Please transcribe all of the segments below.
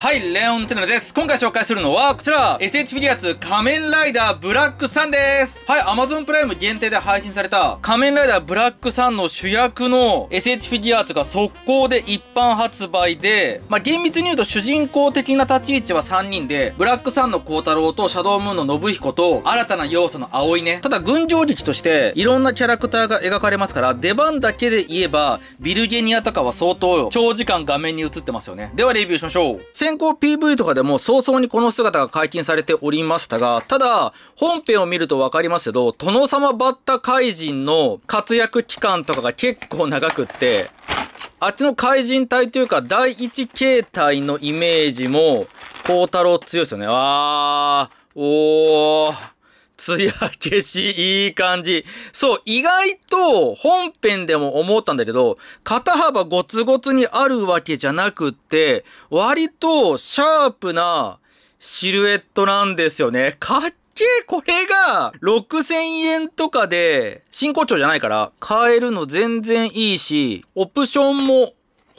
はい、レオンチネルです。今回紹介するのは、こちら、SH フィギュアツ仮面ライダーブラックサンです。はい、Amazon プライム限定で配信された、仮面ライダーブラックさんの主役の SH フィギュアツが速攻で一般発売で、まあ、厳密に言うと主人公的な立ち位置は3人で、ブラックさんの光太郎とシャドウムーンの信彦と、新たな要素の葵ね。ただ、群青劇として、いろんなキャラクターが描かれますから、出番だけで言えば、ビルゲニアとかは相当長時間画面に映ってますよね。では、レビューしましょう。先行 PV とかでも早々にこの姿が解禁されておりましたが、ただ、本編を見るとわかりますけど、殿様バッタ怪人の活躍期間とかが結構長くって、あっちの怪人隊というか、第一形態のイメージも、孝太郎強いですよね。あー、おー。つや消し、いい感じ。そう、意外と本編でも思ったんだけど、肩幅ゴツゴツにあるわけじゃなくって、割とシャープなシルエットなんですよね。かっけえ、これが6000円とかで、新校長じゃないから、買えるの全然いいし、オプションも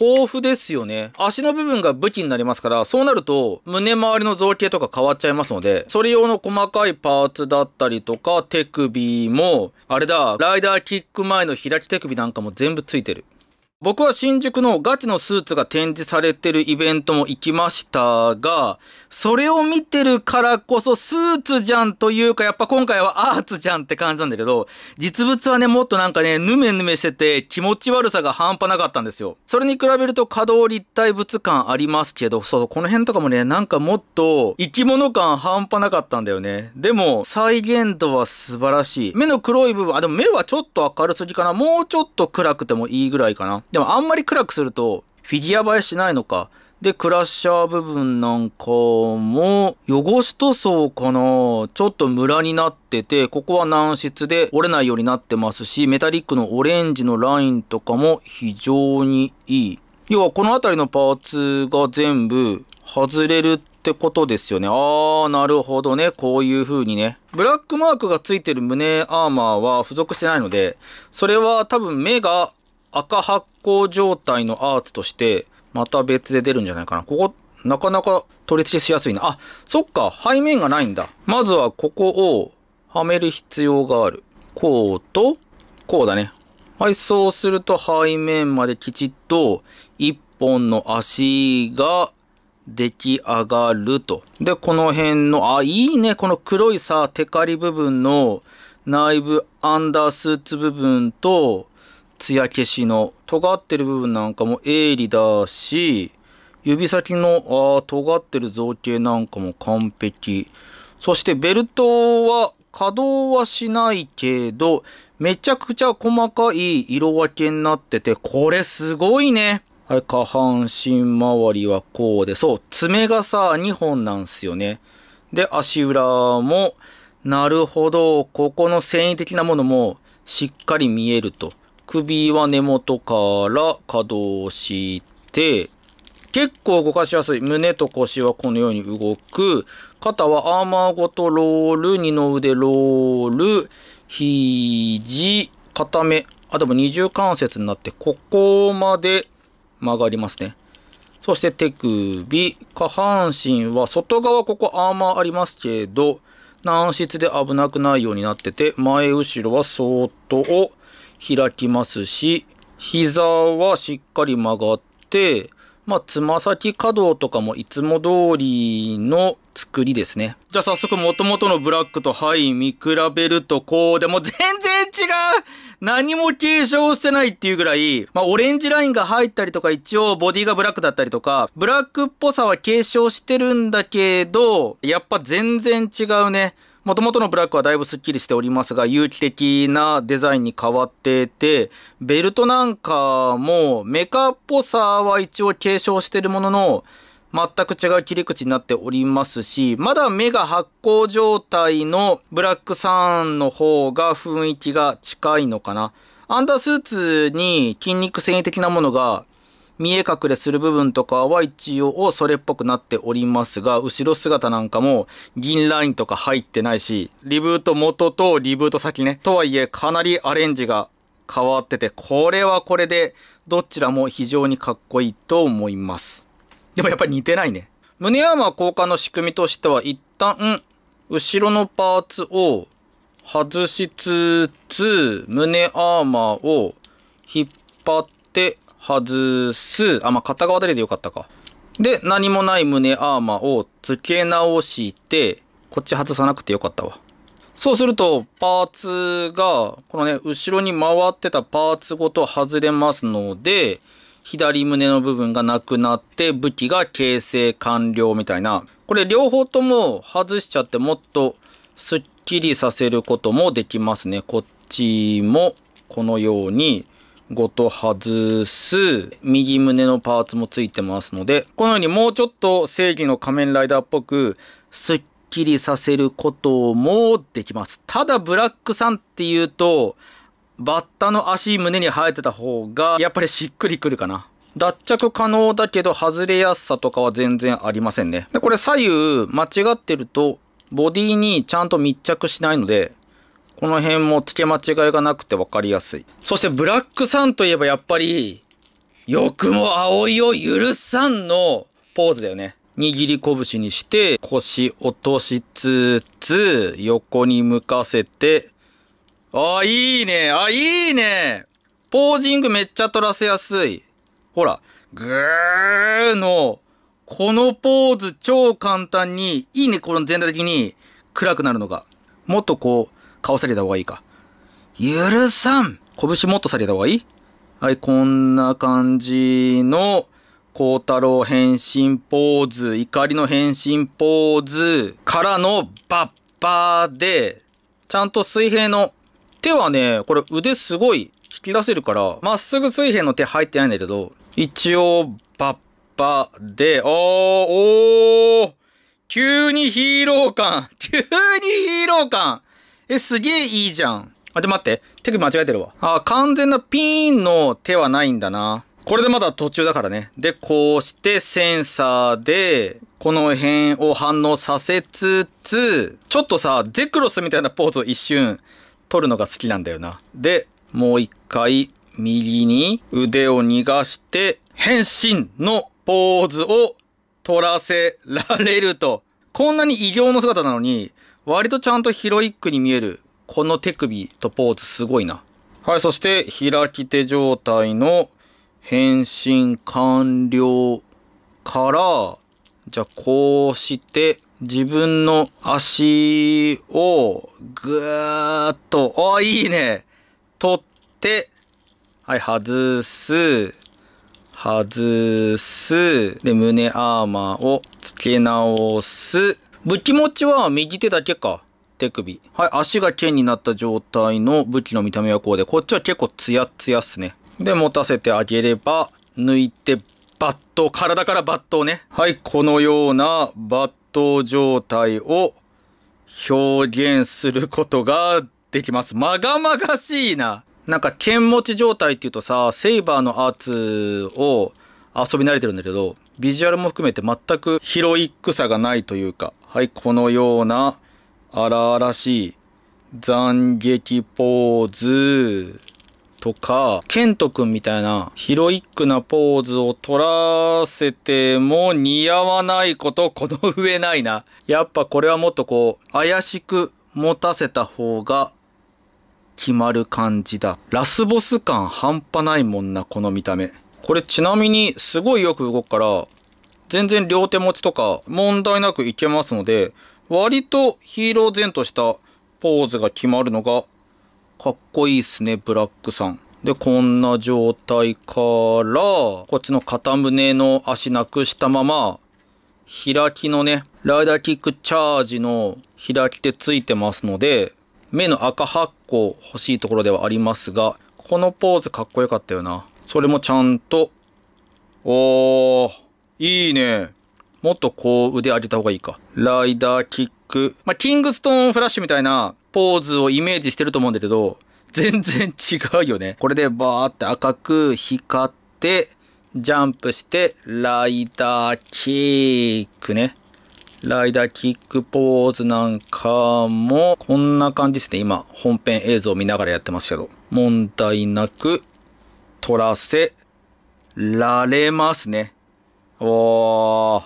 豊富ですよね。足の部分が武器になりますから、そうなると、胸周りの造形とか変わっちゃいますので、それ用の細かいパーツだったりとか、手首も、あれだ、ライダーキック前の開き手首なんかも全部ついてる。僕は新宿のガチのスーツが展示されてるイベントも行きましたが、それを見てるからこそスーツじゃんというか、やっぱ今回はアーツじゃんって感じなんだけど、実物はね、もっとなんかね、ヌメヌメしてて気持ち悪さが半端なかったんですよ。それに比べると可動立体物感ありますけど、そう、この辺とかもね、なんかもっと生き物感半端なかったんだよね。でも、再現度は素晴らしい。目の黒い部分、あ、でも目はちょっと明るすぎかな。もうちょっと暗くてもいいぐらいかな。でもあんまり暗くすると、フィギュア映えしないのか。で、クラッシャー部分なんかも、汚し塗装かなちょっとムラになってて、ここは軟質で折れないようになってますし、メタリックのオレンジのラインとかも非常にいい。要はこの辺りのパーツが全部外れるってことですよね。あー、なるほどね。こういう風にね。ブラックマークがついてる胸アーマーは付属してないので、それは多分目が赤発光状態のアーツとして、また別で出るんじゃないかな。ここ、なかなか取り付けしやすいな。あ、そっか、背面がないんだ。まずはここをはめる必要がある。こうと、こうだね。はい、そうすると背面まできちっと1本の足が出来上がると。で、この辺の、あ、いいね。この黒いさ、テカリ部分の内部アンダースーツ部分と、つや消しの尖ってる部分なんかも鋭利だし、指先のあ尖ってる造形なんかも完璧。そしてベルトは稼働はしないけど、めちゃくちゃ細かい色分けになってて、これすごいね。はい、下半身周りはこうで、そう、爪がさ、2本なんすよね。で、足裏も、なるほど、ここの繊維的なものもしっかり見えると。首は根元から可動して、結構動かしやすい。胸と腰はこのように動く。肩はアーマーごとロール、二の腕ロール、肘、固め。あ、でも二重関節になって、ここまで曲がりますね。そして手首、下半身は外側ここアーマーありますけど、軟質で危なくないようになってて、前後ろは相当開きますし、膝はしっかり曲がって、まあ、つま先可動とかもいつも通りの作りですね。じゃあ早速元々のブラックとはい見比べるとこうでも全然違う何も継承してないっていうぐらい、まあ、オレンジラインが入ったりとか一応ボディがブラックだったりとか、ブラックっぽさは継承してるんだけど、やっぱ全然違うね。もともとのブラックはだいぶスッキリしておりますが、有機的なデザインに変わってて、ベルトなんかもメカっぽさは一応継承してるものの、全く違う切り口になっておりますし、まだ目が発光状態のブラックサンの方が雰囲気が近いのかな。アンダースーツに筋肉繊維的なものが見え隠れする部分とかは一応それっぽくなっておりますが、後ろ姿なんかも銀ラインとか入ってないし、リブート元とリブート先ね。とはいえ、かなりアレンジが変わってて、これはこれで、どちらも非常にかっこいいと思います。でもやっぱり似てないね。胸アーマー交換の仕組みとしては、一旦、後ろのパーツを外しつつ、胸アーマーを引っ張って、外す。あ、まあ、片側だけでよかったか。で、何もない胸アーマーを付け直して、こっち外さなくてよかったわ。そうすると、パーツが、このね、後ろに回ってたパーツごと外れますので、左胸の部分がなくなって武器が形成完了みたいな。これ両方とも外しちゃってもっとスッキリさせることもできますね。こっちもこのようにごと外す右胸のパーツもついてますので、このようにもうちょっと正義の仮面ライダーっぽく、すっきりさせることもできます。ただブラックさんっていうと、バッタの足胸に生えてた方が、やっぱりしっくりくるかな。脱着可能だけど外れやすさとかは全然ありませんね。で、これ左右間違ってるとボディにちゃんと密着しないので、この辺も付け間違いがなくて分かりやすい。そしてブラックサンといえばやっぱり、欲も葵を許さんのポーズだよね。握り拳にして腰落としつつ横に向かせて、あ、いいねあ、いいねポージングめっちゃ取らせやすい。ほら、ぐーの、このポーズ超簡単に、いいね、この全体的に暗くなるのが。もっとこう、顔下げた方がいいか。許さん拳もっと下げた方がいいはい、こんな感じの、孝太郎変身ポーズ、怒りの変身ポーズからのバッバーで、ちゃんと水平の、手はね、これ腕すごい引き出せるから、まっすぐ水平の手入ってないんだけど、一応、バッバーで、おー、おー急にヒーロー感 急にヒーロー感え、すげえいいじゃん。あ、で待って。手首間違えてるわ。あ、完全なピーンの手はないんだな。これでまだ途中だからね。で、こうしてセンサーで、この辺を反応させつつ、ちょっとさ、ゼクロスみたいなポーズを一瞬取るのが好きなんだよな。で、もう一回、右に腕を逃がして、変身のポーズを取らせられると。こんなに異形の姿なのに、割とちゃんとヒロイックに見える、この手首とポーズすごいな。はい、そして開き手状態の変身完了から、じゃあこうして自分の足をぐーっと、あ、いいね取って、はい、外す。外す。で、胸アーマーを付け直す。武器持ちは右手だけか。手首。はい、足が剣になった状態の武器の見た目はこうで、こっちは結構ツヤツヤっすね。で、持たせてあげれば、抜いて、バット、体から抜刀ね。はい、このような抜刀状態を表現することができます。まがまがしいな。なんか剣持ち状態っていうとさ、セイバーのアーツを遊び慣れてるんだけど、ビジュアルも含めて全くヒロイックさがないというか、はい、このような荒々しい斬撃ポーズとか、ケント君みたいなヒロイックなポーズを取らせても似合わないことこの上ないな。やっぱこれはもっとこう、怪しく持たせた方が決まる感じだ。ラスボス感半端ないもんな、この見た目。これちなみにすごいよく動くから、全然両手持ちとか問題なくいけますので、割とヒーロー前としたポーズが決まるのがかっこいいっすね、ブラックさん。で、こんな状態から、こっちの片胸の足なくしたまま、開きのね、ライダーキックチャージの開き手ついてますので、目の赤8個欲しいところではありますが、このポーズかっこよかったよな。それもちゃんと、おー、いいね。もっとこう腕上げた方がいいか。ライダーキック。まあ、キングストーンフラッシュみたいなポーズをイメージしてると思うんだけど、全然違うよね。これでバーって赤く光って、ジャンプして、ライダーキックね。ライダーキックポーズなんかも、こんな感じですね。今、本編映像を見ながらやってますけど。問題なく、取らせられますね。おー。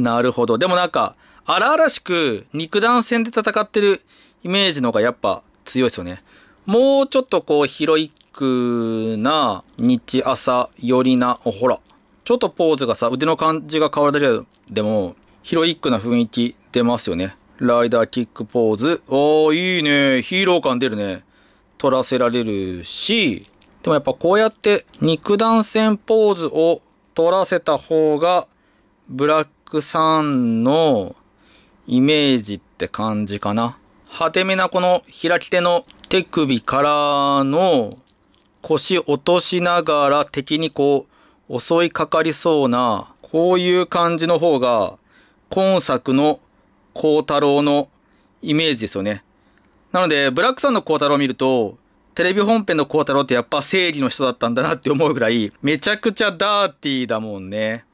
なるほど。でもなんか、荒々しく肉弾戦で戦ってるイメージの方がやっぱ強いですよね。もうちょっとこう、ヒロイックな日朝寄りな、おほら。ちょっとポーズがさ、腕の感じが変わるだけでも、ヒロイックな雰囲気出ますよね。ライダーキックポーズ。おー、いいね。ヒーロー感出るね。取らせられるし、でもやっぱこうやって肉弾戦ポーズを取らせた方が、ブラックサンのイメージって感じかな。派手めなこの開き手の手首からの腰落としながら敵にこう襲いかかりそうな、こういう感じの方が、今作の光太郎のイメージですよね。なので、ブラックさんの光太郎を見ると、テレビ本編の孝太郎ってやっぱ正義の人だったんだなって思うぐらい、めちゃくちゃダーティーだもんね。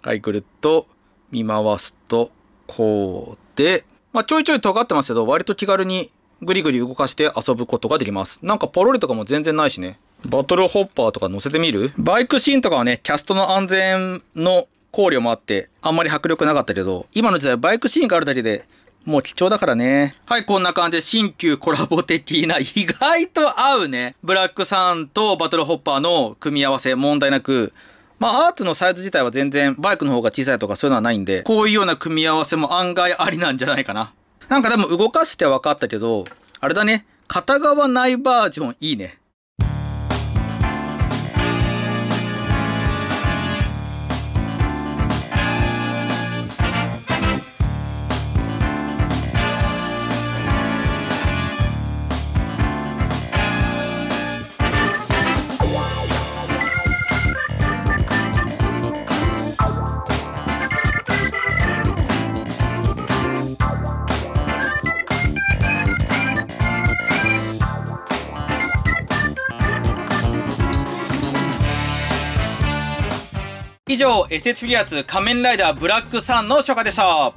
はい、ぐるっと見回すと、こうで、まあ、ちょいちょい尖ってますけど、割と気軽にぐりぐり動かして遊ぶことができます。なんかポロリとかも全然ないしね。バトルホッパーとか乗せてみるバイクシーンとかはね、キャストの安全の考慮もあって、あんまり迫力なかったけど、今の時代バイクシーンがあるだけで、もう貴重だからね。はい、こんな感じで新旧コラボ的な 意外と合うね。ブラックサンとバトルホッパーの組み合わせ問題なく、まあ、アーツのサイズ自体は全然バイクの方が小さいとかそういうのはないんで、こういうような組み合わせも案外ありなんじゃないかな。なんかでも動かして分かったけど、あれだね。片側ないバージョンいいね。以上、SS フィギュアツ仮面ライダーブラックサンの紹介でした。